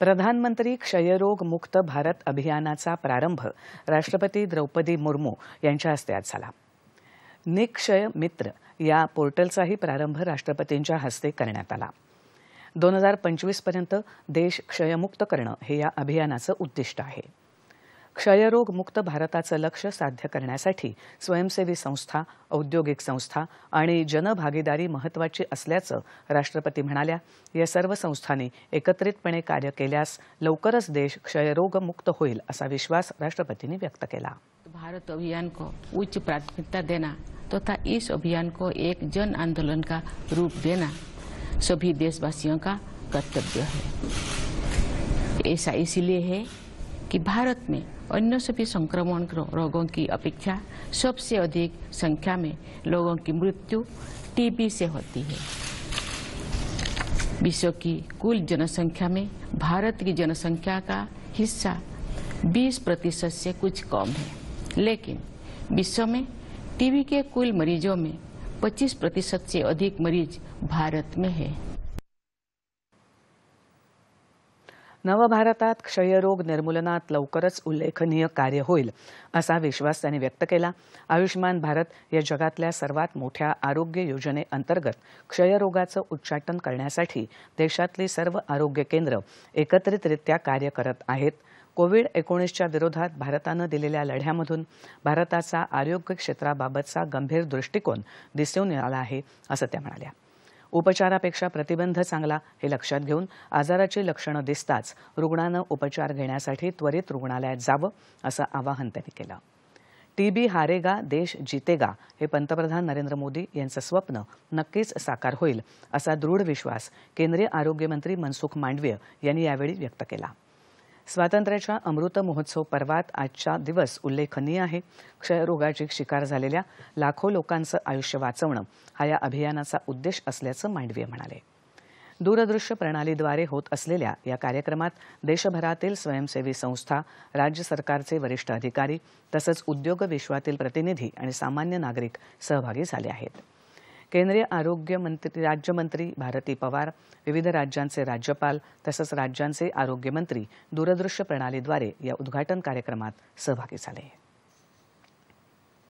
प्रधानमंत्री क्षयरोग मुक्त भारत अभियानाचा प्रारंभ राष्ट्रपती द्रौपदी मुर्मू यांच्या हस्ते आज झाला निक्षय मित्र या पोर्टलचाही प्रारंभ राष्ट्रपतींच्या हस्ते करण्यात आला दोन हजार पंचवीसपर्यंत देश क्षयमुक्त करणं हे या अभियानाचं उद्दिष्ट आहे क्षयरोगमुक्त भारताचं लक्ष साध्य करण्यासाठी स्वयंसेवी संस्था औद्योगिक संस्था आणि जनभागीदारी महत्वाची असल्याचं राष्ट्रपती म्हणाल्या या सर्व संस्थांनी एकत्रितपणे कार्य केल्यास लवकरच देश क्षयरोगमुक्त होईल असा विश्वास राष्ट्रपतींनी व्यक्त केला भारत अभियान को उच्च प्राथमिकता देना तथा इस अभियान को एक जन आंदोलन का रूप देना सभी देशवासियों का कर्तव्य है ऐसा इसीलिए है कि भारत में अन्य सभी संक्रमण रोगों की अपेक्षा सबसे अधिक संख्या में लोगों की मृत्यु टीबी से होती है विश्व की कुल जनसंख्या में भारत की जनसंख्या का हिस्सा 20 प्रतिशत से कुछ कम है लेकिन विश्व में टीबी के कुल मरीजों में 25 प्रतिशत से अधिक मरीज भारत में है नवभारतात क्षयरोग निर्मूलनात लवकरच उल्लेखनीय कार्य होईल असा विश्वास त्यांनी व्यक्त केला आयुष्यमान भारत या जगातल्या सर्वात मोठ्या आरोग्य योजनेअंतर्गत क्षयरोगाचं उच्चाटन करण्यासाठी देशातली सर्व आरोग्य केंद्र एकत्रितरित्या कार्य करत आहेत कोविड एकोणीसच्या विरोधात भारतानं दिलेल्या लढ्यामधून भारताचा आरोग्य क्षेत्राबाबतचा गंभीर दृष्टिकोन दिसून आला आहे असं त्या म्हणाल्या उपचारापेक्षा प्रतिबंध चांगला हे लक्षात घेऊन आजाराची लक्षणं दिसताच रुग्णानं उपचार घेण्यासाठी त्वरित रुग्णालयात जावं असं आवाहन त्यांनी केलं टीबी हारेगा देश जितेगा हे पंतप्रधान नरेंद्र मोदी यांचं स्वप्न नक्कीच साकार होईल असा दृढ विश्वास केंद्रीय आरोग्यमंत्री मनसुख मांडवीय यांनी यावेळी व्यक्त केला स्वातंत्र्याच्या अमृत महोत्सव पर्वात आजचा दिवस उल्लेखनीय आहे क्षयरोगाची शिकार झालेल्या लाखो लोकांचं आयुष्य वाचवणं हा या अभियानाचा उद्देश असल्याचं मांडवीय म्हणाले दूरदृश्य प्रणालीद्वारे होत असलेल्या या कार्यक्रमात देशभरातील स्वयंसेवी संस्था राज्य सरकारचे वरिष्ठ अधिकारी तसंच उद्योग विश्वातील प्रतिनिधी आणि सामान्य नागरिक सहभागी झाले आहेत केंद्रीय आरोग्य मंत्री राज्यमंत्री भारती पवार विविध राज्यांचे राज्यपाल तसंच राज्यांचे आरोग्यमंत्री दूरदृश्य प्रणालीद्वारे या उद्घाटन कार्यक्रमात सहभागी झाले